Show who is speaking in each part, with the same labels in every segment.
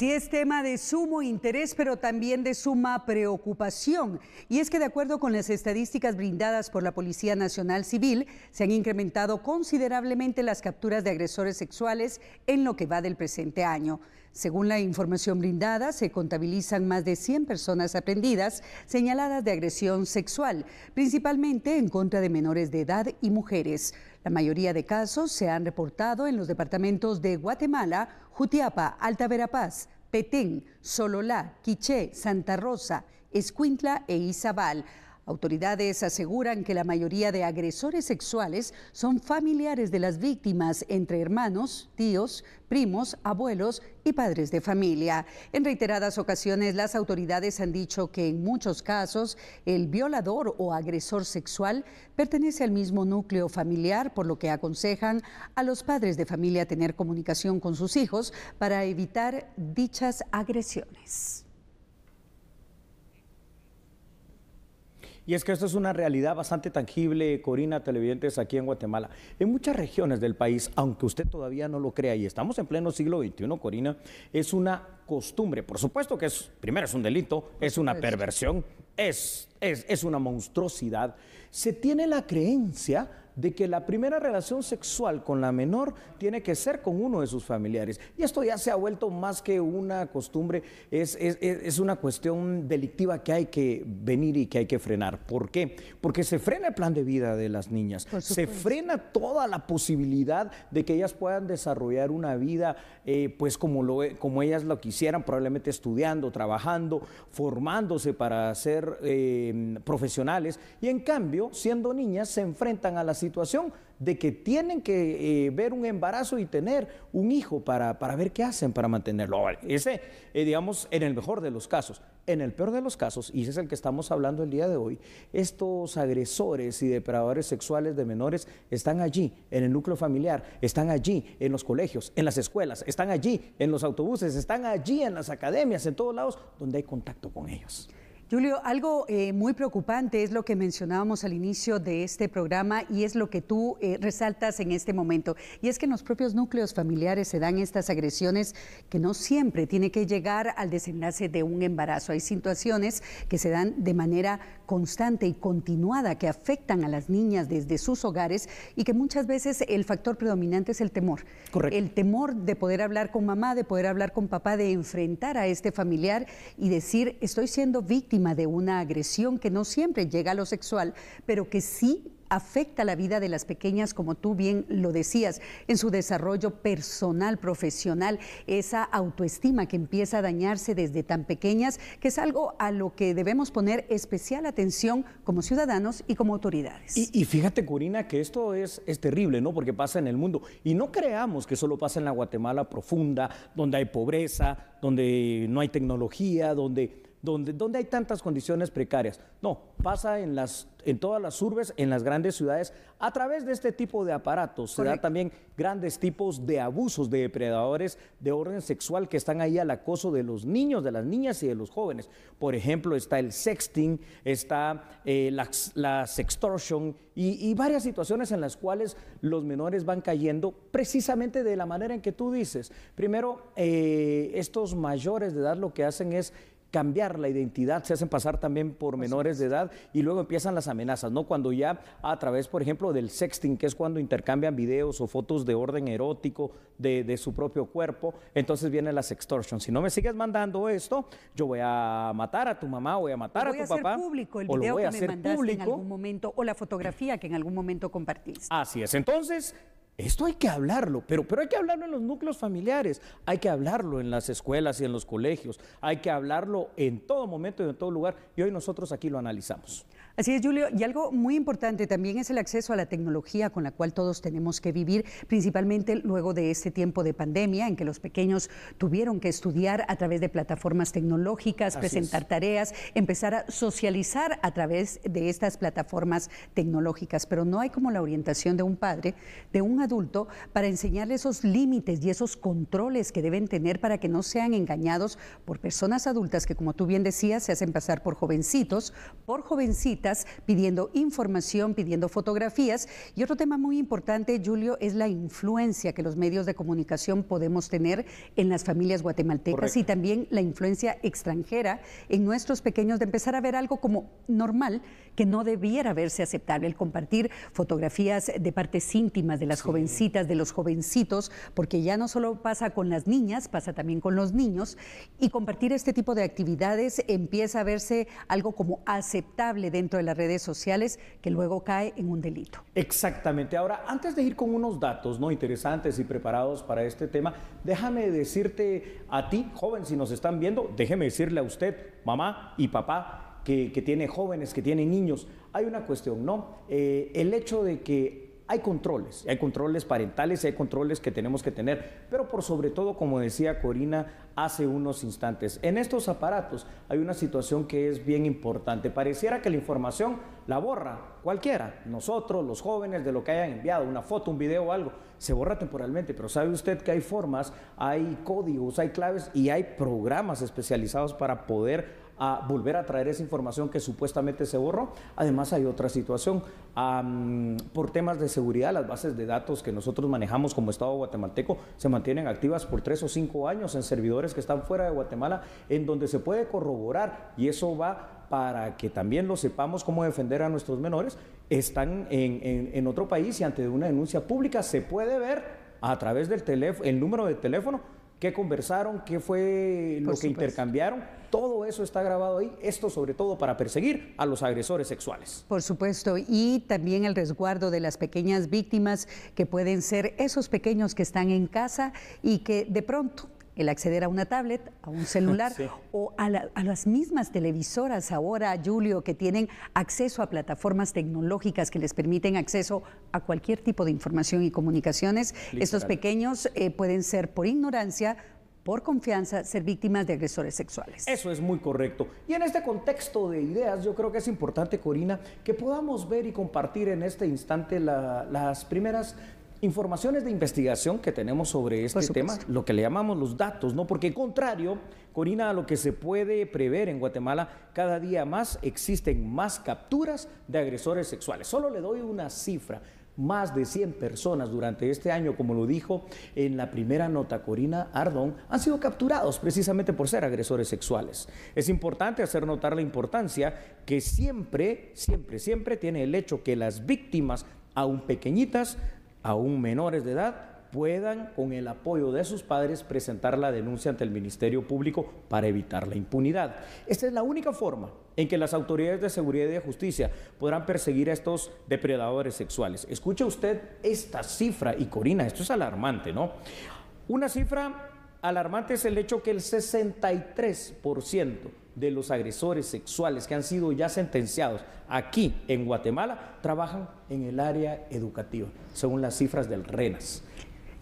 Speaker 1: Sí es tema de sumo interés, pero también de suma preocupación. Y es que de acuerdo con las estadísticas brindadas por la Policía Nacional Civil, se han incrementado considerablemente las capturas de agresores sexuales en lo que va del presente año. Según la información brindada, se contabilizan más de 100 personas aprendidas señaladas de agresión sexual, principalmente en contra de menores de edad y mujeres. La mayoría de casos se han reportado en los departamentos de Guatemala, Jutiapa, Alta Verapaz, Petén, Sololá, Quiché, Santa Rosa, Escuintla e Izabal. Autoridades aseguran que la mayoría de agresores sexuales son familiares de las víctimas entre hermanos, tíos, primos, abuelos y padres de familia. En reiteradas ocasiones, las autoridades han dicho que en muchos casos el violador o agresor sexual pertenece al mismo núcleo familiar, por lo que aconsejan a los padres de familia tener comunicación con sus hijos para evitar dichas agresiones.
Speaker 2: Y es que esto es una realidad bastante tangible, Corina, televidentes aquí en Guatemala. En muchas regiones del país, aunque usted todavía no lo crea, y estamos en pleno siglo XXI, Corina, es una costumbre. Por supuesto que es, primero es un delito, es una perversión, es, es, es una monstruosidad. Se tiene la creencia de que la primera relación sexual con la menor tiene que ser con uno de sus familiares. Y esto ya se ha vuelto más que una costumbre, es, es, una cuestión delictiva que hay que venir y que hay que frenar. ¿Por qué? Porque se frena el plan de vida de las niñas, se frena toda la posibilidad de que ellas puedan desarrollar una vida eh, pues como, lo, como ellas lo quisieran, probablemente estudiando, trabajando, formándose para ser eh, profesionales. Y en cambio, siendo niñas, se enfrentan a las situación de que tienen que eh, ver un embarazo y tener un hijo para, para ver qué hacen para mantenerlo. ese, eh, digamos, en el mejor de los casos. En el peor de los casos, y ese es el que estamos hablando el día de hoy, estos agresores y depredadores sexuales de menores están allí, en el núcleo familiar, están allí, en los colegios, en las escuelas, están allí, en los autobuses, están allí, en las academias, en todos lados, donde hay contacto con ellos.
Speaker 1: Julio, algo eh, muy preocupante es lo que mencionábamos al inicio de este programa y es lo que tú eh, resaltas en este momento. Y es que en los propios núcleos familiares se dan estas agresiones que no siempre tiene que llegar al desenlace de un embarazo. Hay situaciones que se dan de manera constante y continuada que afectan a las niñas desde sus hogares y que muchas veces el factor predominante es el temor. El temor de poder hablar con mamá, de poder hablar con papá, de enfrentar a este familiar y decir, estoy siendo víctima de una agresión que no siempre llega a lo sexual, pero que sí afecta la vida de las pequeñas, como tú bien lo decías, en su desarrollo personal, profesional, esa autoestima que empieza a dañarse desde tan pequeñas, que es algo a lo que debemos poner especial atención como ciudadanos y como autoridades. Y,
Speaker 2: fíjate, Corina, que esto es, es terrible, ¿no? Porque pasa en el mundo. Y no creamos que solo pasa en la Guatemala profunda, donde hay pobreza, donde no hay tecnología, donde donde, hay tantas condiciones precarias. No, pasa en, las, en todas las urbes, en las grandes ciudades. A través de este tipo de aparatos se da también grandes tipos de abusos de depredadores de orden sexual que están ahí al acoso de los niños, de las niñas y de los jóvenes. Por ejemplo, está el sexting, está eh, la, sextortion y, varias situaciones en las cuales los menores van cayendo precisamente de la manera en que tú dices. Primero, eh, estos mayores de edad lo que hacen es cambiar la identidad, se hacen pasar también por menores de edad y luego empiezan las amenazas, ¿no? Cuando ya a través, por ejemplo, del sexting, que es cuando intercambian videos o fotos de orden erótico de, su propio cuerpo, entonces vienen las extorsiones. Si no me sigues mandando esto, yo voy a matar a tu mamá, voy a matar a tu papá. Voy a hacer público el video que me mandaste en algún
Speaker 1: momento o la fotografía que en algún momento compartiste.
Speaker 2: Así es. Entonces, esto hay que hablarlo, pero, pero hay que hablarlo en los núcleos familiares, hay que hablarlo en las escuelas y en los colegios, hay que hablarlo en todo momento y en todo lugar, y hoy
Speaker 1: nosotros aquí lo analizamos. Así es, Julio. Y algo muy importante también es el acceso a la tecnología con la cual todos tenemos que vivir, principalmente luego de este tiempo de pandemia en que los pequeños tuvieron que estudiar a través de plataformas tecnológicas, presentar tareas, empezar a socializar a través de estas plataformas tecnológicas. Pero no hay como la orientación de un padre, de un adulto, para enseñarle esos límites y esos controles que deben tener para que no sean engañados por personas adultas que, como tú bien decías, se hacen pasar por jovencitos, por jovencitas pidiendo información, pidiendo fotografías. Y otro tema muy importante, Julio, es la influencia que los medios de comunicación podemos tener en las familias guatemaltecas y también la influencia extranjera en nuestros pequeños, de empezar a ver algo como normal que no debiera verse aceptable, el compartir fotografías de partes íntimas de las jovencitas, de los jovencitos, porque ya no solo pasa con las niñas, pasa también con los niños, y compartir este tipo de actividades empieza a verse algo como aceptable dentro de las redes sociales que luego cae en un delito.
Speaker 2: Exactamente. Ahora, antes de ir con unos datos ¿no? interesantes y preparados para este tema, déjame decirte a ti, joven, si nos están viendo, déjeme decirle a usted, mamá y papá, que, tiene jóvenes, que tiene niños, hay una cuestión, ¿no? Eh, el hecho de que hay controles, hay controles parentales, hay controles que tenemos que tener, pero por sobre todo, como decía Corina hace unos instantes, en estos aparatos hay una situación que es bien importante. Pareciera que la información la borra cualquiera, nosotros, los jóvenes, de lo que hayan enviado, una foto, un video o algo, se borra temporalmente, pero sabe usted que hay formas, hay códigos, hay claves y hay programas especializados para poder a volver a traer esa información que supuestamente se borró. Además hay otra situación. por temas de seguridad, las bases de datos que nosotros manejamos como Estado guatemalteco se mantienen activas por tres o cinco años en servidores que están fuera de Guatemala, en donde se puede corroborar y eso va para que también lo sepamos cómo defender a nuestros menores, están en, otro país y ante una denuncia pública se puede ver a través del teléfono, el número de teléfono, qué conversaron, qué fue lo que intercambiaron, todo eso está grabado ahí, esto sobre todo para perseguir a los agresores sexuales.
Speaker 1: Por supuesto, y también el resguardo de las pequeñas víctimas que pueden ser esos pequeños que están en casa y que de pronto el acceder a una tablet, a un celular o a, las mismas televisoras ahora, Julio, que tienen acceso a plataformas tecnológicas que les permiten acceso a cualquier tipo de información y comunicaciones. Estos pequeños eh, pueden ser por ignorancia, por confianza ser víctimas de agresores sexuales.
Speaker 2: Eso es muy correcto.
Speaker 1: Y en este contexto de
Speaker 2: ideas, yo creo que es importante, Corina, que podamos ver y compartir en este instante las primeras informaciones de investigación que tenemos sobre este tema, lo que le llamamos los datos, ¿no? Porque contrario, Corina, a lo que se puede prever en Guatemala, cada día más existen más capturas de agresores sexuales. Solo le doy una cifra más de 100 personas durante este año, como lo dijo en la primera nota Corina Ardón, han sido capturados precisamente por ser agresores sexuales. Es importante hacer notar la importancia que siempre, siempre, siempre tiene el hecho que las víctimas, aún pequeñitas, aún menores de edad, puedan, con el apoyo de sus padres, presentar la denuncia ante el Ministerio Público para evitar la impunidad. Esta es la única forma en que las autoridades de seguridad y de justicia podrán perseguir a estos depredadores sexuales. Escuche usted esta cifra, y Corina, esto es alarmante, ¿no? Una cifra alarmante es el hecho que el 63% de los agresores sexuales que han sido ya sentenciados aquí en Guatemala trabajan en el área educativa, según las cifras del RENAS.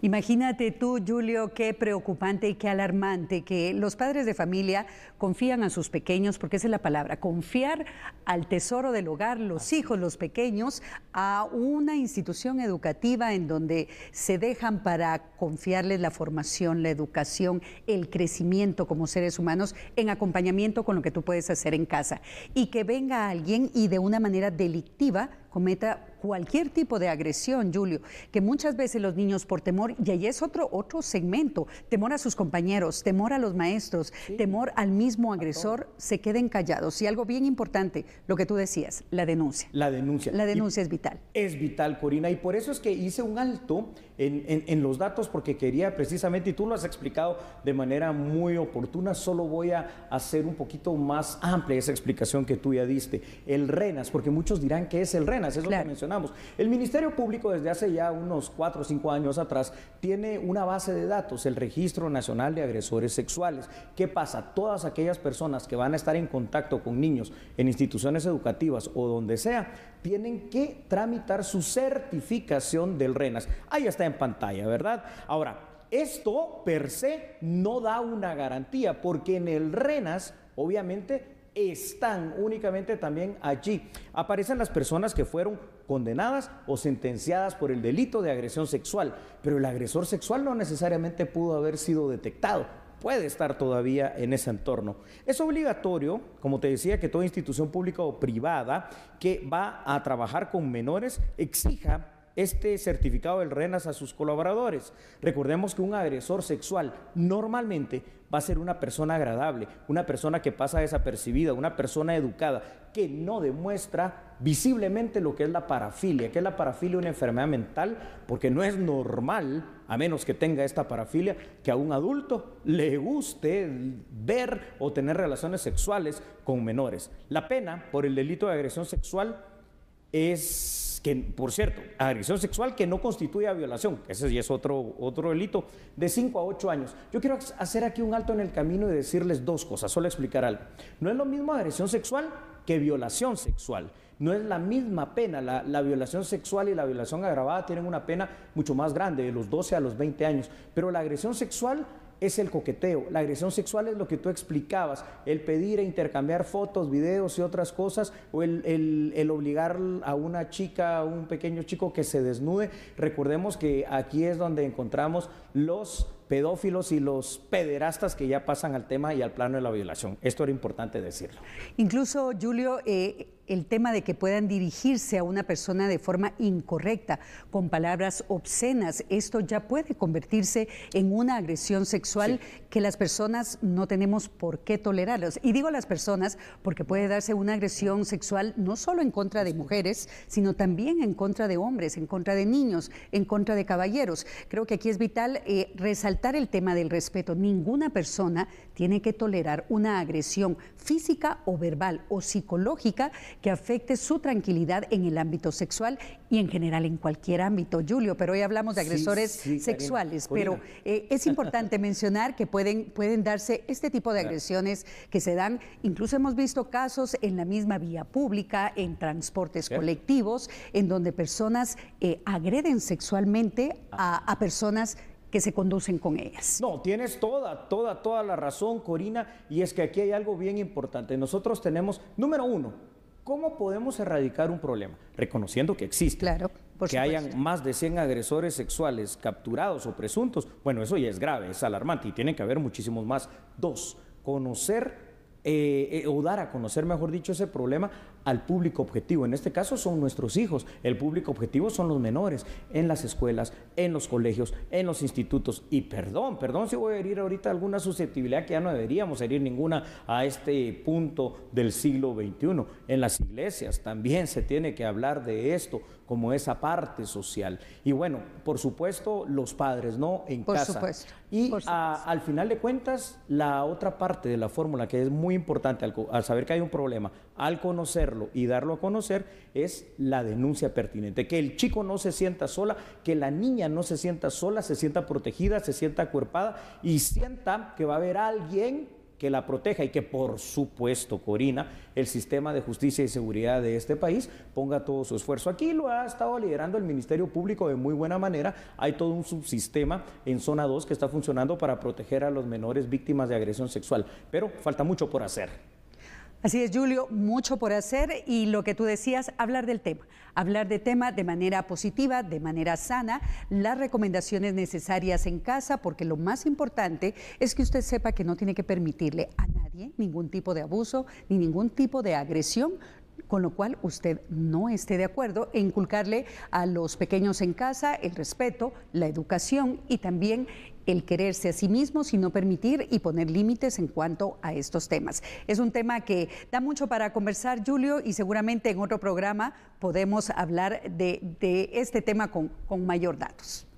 Speaker 1: Imagínate tú, Julio, qué preocupante y qué alarmante que los padres de familia confían a sus pequeños, porque esa es la palabra, confiar al tesoro del hogar, los hijos, los pequeños, a una institución educativa en donde se dejan para confiarles la formación, la educación, el crecimiento como seres humanos, en acompañamiento con lo que tú puedes hacer en casa. Y que venga alguien y de una manera delictiva cometa cualquier tipo de agresión, Julio, que muchas veces los niños por temor, y ahí es otro, otro segmento, temor a sus compañeros, temor a los maestros, temor al mismo agresor, se queden callados. Y algo bien importante, lo que tú decías, la denuncia. La denuncia. La denuncia es vital.
Speaker 2: Es vital, Corina, y por eso es que hice un alto en, en los datos, porque quería precisamente, y tú lo has explicado de manera muy oportuna, solo voy a hacer un poquito más amplia esa explicación que tú ya diste. El RENAS, porque muchos dirán que es el RENAS eso lo mencionamos. El Ministerio Público desde hace ya unos cuatro o cinco años atrás tiene una base de datos, el Registro Nacional de Agresores Sexuales. ¿Qué pasa? Todas aquellas personas que van a estar en contacto con niños en instituciones educativas o donde sea, tienen que tramitar su certificación del RENAS. Ahí está en pantalla, ¿verdad? Ahora, esto per se no da una garantía porque en el RENAS, obviamente, están únicamente también allí. Aparecen las personas que fueron condenadas o sentenciadas por el delito de agresión sexual, pero el agresor sexual no necesariamente pudo haber sido detectado puede estar todavía en ese entorno. Es obligatorio, como te decía, que toda institución pública o privada que va a trabajar con menores exija este certificado del RENAS a sus colaboradores. Recordemos que un agresor sexual normalmente va a ser una persona agradable, una persona que pasa desapercibida, una persona educada, que no demuestra visiblemente lo que es la parafilia, que es la parafilia una enfermedad mental, porque no es normal, a menos que tenga esta parafilia, que a un adulto le guste ver o tener relaciones sexuales con menores. La pena por el delito de agresión sexual es que por cierto, agresión sexual que no constituye violación, ese es otro, otro delito, de 5 a 8 años. Yo quiero hacer aquí un alto en el camino y decirles dos cosas, solo explicar algo. No es lo mismo agresión sexual que violación sexual. No es la misma pena, la, la violación sexual y la violación agravada tienen una pena mucho más grande, de los 12 a los 20 años, pero la agresión sexual es el coqueteo. La agresión sexual es lo que tú explicabas, el pedir e intercambiar fotos, videos y otras cosas, o el, el, el, obligar a una chica, a un pequeño chico que se desnude. Recordemos que aquí es donde encontramos los pedófilos y los pederastas que ya pasan al tema y al plano de la violación. Esto era importante decirlo.
Speaker 1: Incluso, Julio, eh, el tema de que puedan dirigirse a una persona de forma incorrecta, con palabras obscenas, esto ya puede convertirse en una agresión sexual que las personas no tenemos por qué tolerar. Y digo las personas porque puede darse una agresión sexual no solo en contra de mujeres, sino también en contra de hombres, en contra de niños, en contra de caballeros. Creo que aquí es vital eh, resaltar el tema del respeto. Ninguna persona tiene que tolerar una agresión física o verbal o psicológica que afecte su tranquilidad en el ámbito sexual y en general en cualquier ámbito, Julio. Pero hoy hablamos de agresores sexuales. pero eh, es importante mencionar que pueden, pueden darse este tipo de agresiones que se dan. Incluso hemos visto casos en la misma vía pública, en transportes colectivos, en donde personas eh, agreden sexualmente a, a personas que se conducen con ellas.
Speaker 2: No, tienes toda, toda, toda la razón, Corina, y es que aquí hay algo bien importante. Nosotros tenemos, número uno, ¿cómo podemos erradicar un problema? Reconociendo que existe. Claro. Por que hayan más de 100 agresores sexuales capturados o presuntos, bueno, eso ya es grave, es alarmante y tiene que haber muchísimos más. Dos, conocer eh, eh, o dar a conocer, mejor dicho, ese problema al público objetivo. En este caso son nuestros hijos, el público objetivo son los menores, en las escuelas, en los colegios, en los institutos. Y perdón, perdón si voy a herir ahorita alguna susceptibilidad que ya no deberíamos herir ninguna a este punto del siglo XXI. En las iglesias también se tiene que hablar de esto como esa parte social. Y bueno, por supuesto, los padres, ¿no? En casa. Y por supuesto. al final de cuentas, la otra parte de la fórmula que es muy importante al saber que hay un problema, al conocerlo y darlo a conocer es la denuncia pertinente. Que el chico no se sienta sola, que la niña no se sienta sola, se sienta protegida, se sienta acuerpada y sienta que va a haber alguien que la proteja y que por supuesto, Corina, el sistema de justicia y seguridad de este país ponga todo su esfuerzo. Aquí lo ha estado liderando el Ministerio Público de muy buena manera. Hay todo un subsistema en zona 2 que está funcionando para proteger a los menores víctimas de agresión sexual, pero falta mucho por hacer.
Speaker 1: Así es, Julio, mucho por hacer y lo que tú decías, hablar del tema, hablar de tema de manera positiva, de manera sana, las recomendaciones necesarias en casa, porque lo más importante es que usted sepa que no tiene que permitirle a nadie ningún tipo de abuso ni ningún tipo de agresión con lo cual usted no esté de acuerdo e inculcarle a los pequeños en casa el respeto, la educación y también el quererse a sí mismo, sino permitir y poner límites en cuanto a estos temas. Es un tema que da mucho para conversar, Julio, y seguramente en otro programa podemos hablar de, este tema con mayor datos.